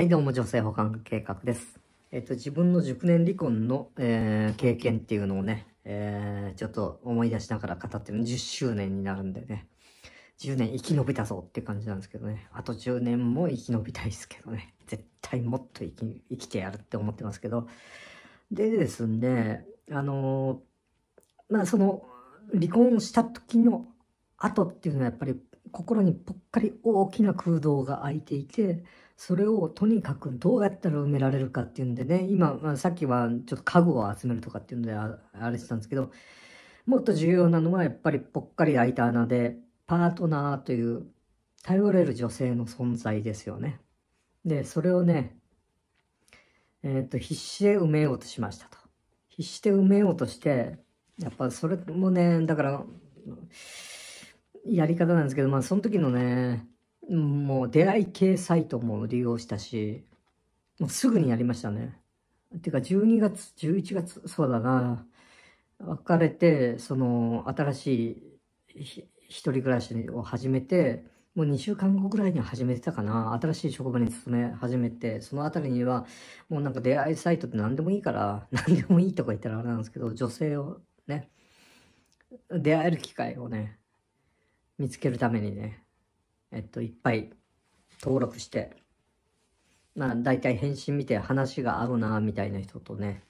はい、どうも、女性保管計画です。えっと、自分の熟年離婚の、えー、経験っていうのをね、えー、ちょっと思い出しながら語ってる10周年になるんでね、10年生き延びたぞって感じなんですけどね、あと10年も生き延びたいですけどね、絶対もっと生き生きてやるって思ってますけど、でですね、あのー、まあ、その、離婚した時の後っていうのはやっぱり心にぽっかり大きな空洞が空いていて、それをとにかくどうやったら埋められるかっていうんでね、今、まあ、さっきはちょっと家具を集めるとかっていうんであれしてたんですけど、もっと重要なのはやっぱりぽっかり開いた穴で、パートナーという頼れる女性の存在ですよね。で、それをね、えっ、ー、と、必死で埋めようとしましたと。必死で埋めようとして、やっぱそれもね、だから、やり方なんですけど、まあその時のね、もう出会い系サイトも利用したし、もうすぐにやりましたね。てか12月、11月、そうだな。別れて、その新しい一人暮らしを始めて、もう2週間後ぐらいには始めてたかな。新しい職場に勤め始めて、そのあたりには、もうなんか出会いサイトって何でもいいから、何でもいいとか言ったらあれなんですけど、女性をね、出会える機会をね、見つけるためにね、えっと、いっぱい登録して、まあ、大体返信見て話が合うな、みたいな人とね、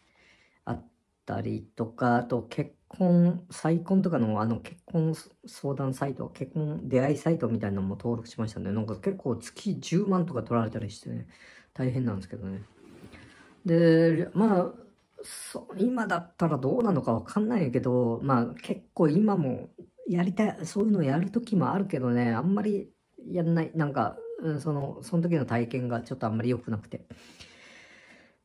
会ったりとか、あと結婚、再婚とかの、あの、結婚相談サイト、結婚出会いサイトみたいなのも登録しましたで、なんか結構月10万とか取られたりしてね、大変なんですけどね。で、まあ、そ今だったらどうなのかわかんないけど、まあ結構今もやりたい、そういうのやる時もあるけどね、あんまりやんない、なんか、その、その時の体験がちょっとあんまり良くなくて。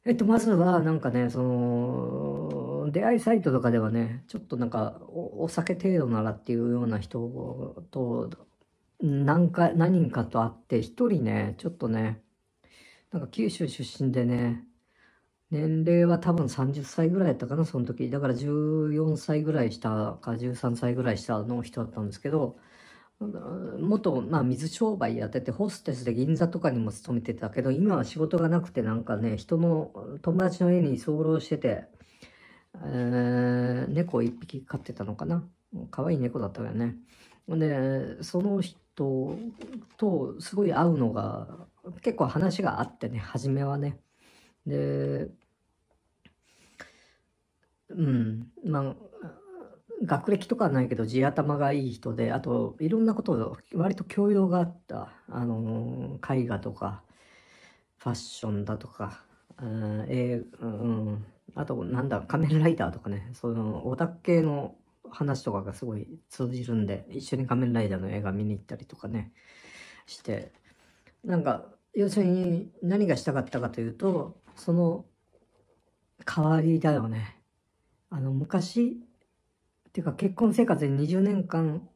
えっと、まずは、なんかね、その、出会いサイトとかではね、ちょっとなんかお、お酒程度ならっていうような人と、何か、何人かと会って、一人ね、ちょっとね、なんか九州出身でね、年齢は多分30歳ぐらいだったかな、その時。だから14歳ぐらいしたか、13歳ぐらいしたの人だったんですけど、元、まあ、水商売やっててホステスで銀座とかにも勤めてたけど今は仕事がなくてなんかね人の友達の家に居候してて、えー、猫を1匹飼ってたのかな可愛い猫だったわよねでその人とすごい会うのが結構話があってね初めはねでうんまあ学歴とかないけど地頭がいい人であといろんなことを割と教養があった、あのー、絵画とかファッションだとか、うんえーうん、あとなんだ仮面ライダーとかねそのオタク系の話とかがすごい通じるんで一緒に仮面ライダーの映画見に行ったりとかねしてなんか要するに何がしたかったかというとその代わりだよね。あの昔ていうか結婚生活で20年間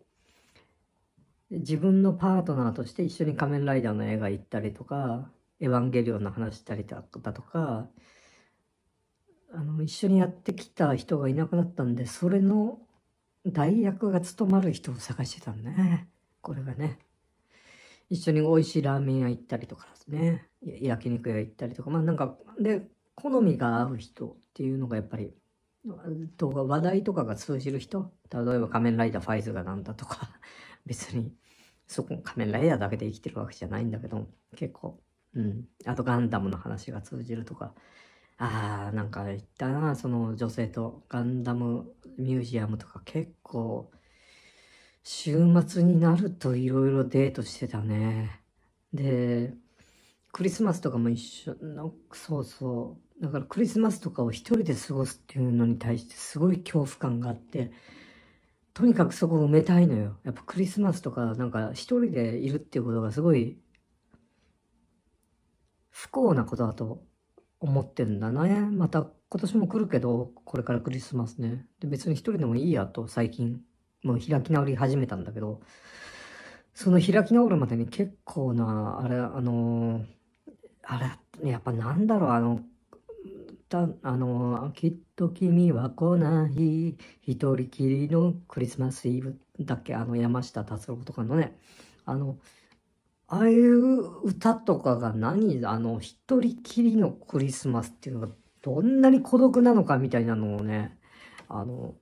自分のパートナーとして一緒に仮面ライダーの映画行ったりとか、エヴァンゲリオンの話したりだとか、あの、一緒にやってきた人がいなくなったんで、それの代役が務まる人を探してたんだね。これがね。一緒に美味しいラーメン屋行ったりとかですね。焼肉屋行ったりとか、まあなんか、で、好みが合う人っていうのがやっぱりとか話題とかが通じる人例えば仮面ライダーファイズが何だとか 別にそこ仮面ライダーだけで生きてるわけじゃないんだけど結構うんあとガンダムの話が通じるとかああなんか言ったなその女性とガンダムミュージアムとか結構週末になるといろいろデートしてたねでクリスマスとかも一緒の、そうそう。だからクリスマスとかを一人で過ごすっていうのに対してすごい恐怖感があって、とにかくそこを埋めたいのよ。やっぱクリスマスとかなんか一人でいるっていうことがすごい不幸なことだと思ってんだね。また今年も来るけど、これからクリスマスね。で別に一人でもいいやと最近、もう開き直り始めたんだけど、その開き直るまでに結構な、あれ、あのーあれ、やっぱなんだろう、あの、たあの、きっと君は来ない、一人きりのクリスマスイブだっけ、あの、山下達郎とかのね、あの、ああいう歌とかが何、あの、一人きりのクリスマスっていうのがどんなに孤独なのかみたいなのをね、あの、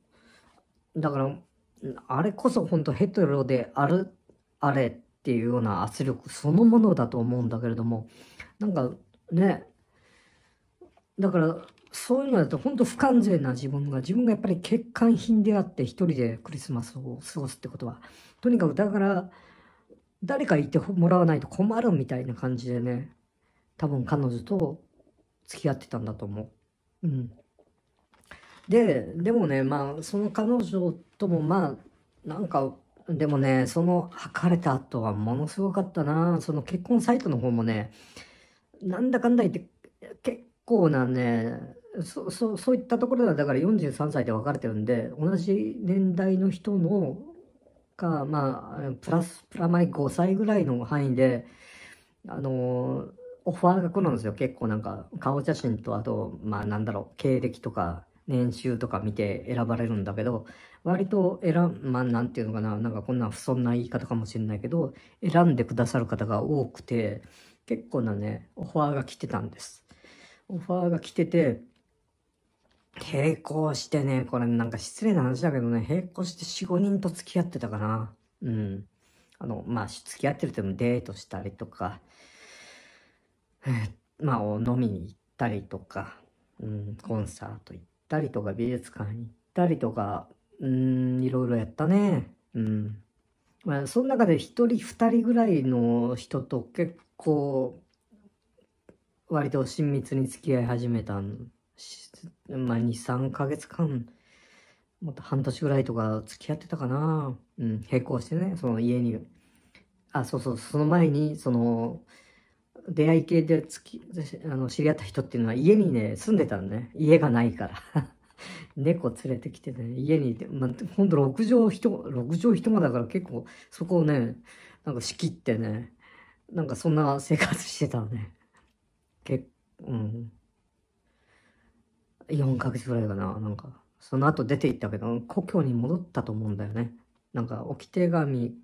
だから、あれこそ本当ヘトロである、あれっていうような圧力そのものだと思うんだけれども、なんかね、だから、そういうのだと本当不完全な自分が、自分がやっぱり欠陥品であって一人でクリスマスを過ごすってことは、とにかくだから、誰かいてもらわないと困るみたいな感じでね、多分彼女と付き合ってたんだと思う。うん。で、でもね、まあ、その彼女ともまあ、なんか、でもね、その、吐かれた後はものすごかったな。その結婚サイトの方もね、なんだかんだ言って結構なねそそそういったところではだから43歳で分かれてるんで同じ年代の人のかまあプラスプラマイ5歳ぐらいの範囲であのオファーが来るんですよ結構なんか顔写真とあとまあなんだろう経歴とか年収とか見て選ばれるんだけど割と選まあなんていうのかななんかこんな不損な言い方かもしれないけど選んでくださる方が多くて結構なね、オファーが来てたんです。オファーが来てて、並行してね、これなんか失礼な話だけどね、並行して4、5人と付き合ってたかな。うん。あの、まあ、付き合ってるってもデートしたりとか、えまあ、飲みに行ったりとか、うん、コンサート行ったりとか、美術館に行ったりとか、うん、いろいろやったね。うん。まあ、その中で1人2人ぐらいの人と結構割と親密に付き合い始めたんまあ23ヶ月間もっと半年ぐらいとか付き合ってたかなうん並行してねその家にあそうそうその前にその出会い系で付きあの知り合った人っていうのは家にね住んでたのね家がないから 猫連れてきてね、家にいて、まほんと6畳一、6畳一間だから結構、そこをね、なんか仕切ってね、なんかそんな生活してたね。結うん。4ヶ月ぐらいかな、なんか。その後出て行ったけど、故郷に戻ったと思うんだよね。なんか、置き手紙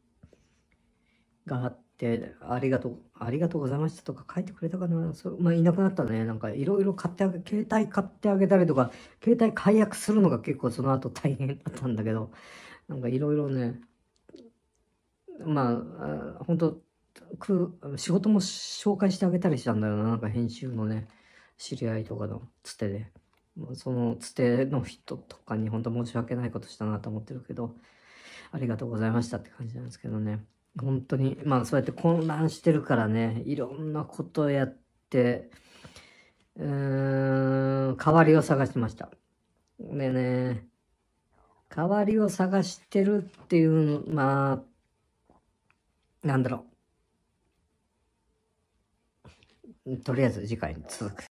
があっで、ありがとう、ありがとうございましたとか書いてくれたかな。そうまあ、いなくなったね。なんかいろいろ買ってあげ、携帯買ってあげたりとか、携帯解約するのが結構その後大変だったんだけど、なんかいろいろね、まあ、本当く仕事も紹介してあげたりしたんだよな。なんか編集のね、知り合いとかのつてで。そのつての人とかに本当申し訳ないことしたなと思ってるけど、ありがとうございましたって感じなんですけどね。本当に、まあそうやって混乱してるからね、いろんなことやって、うーん、代わりを探してました。でね、代わりを探してるっていう、まあ、なんだろう。とりあえず次回に続く。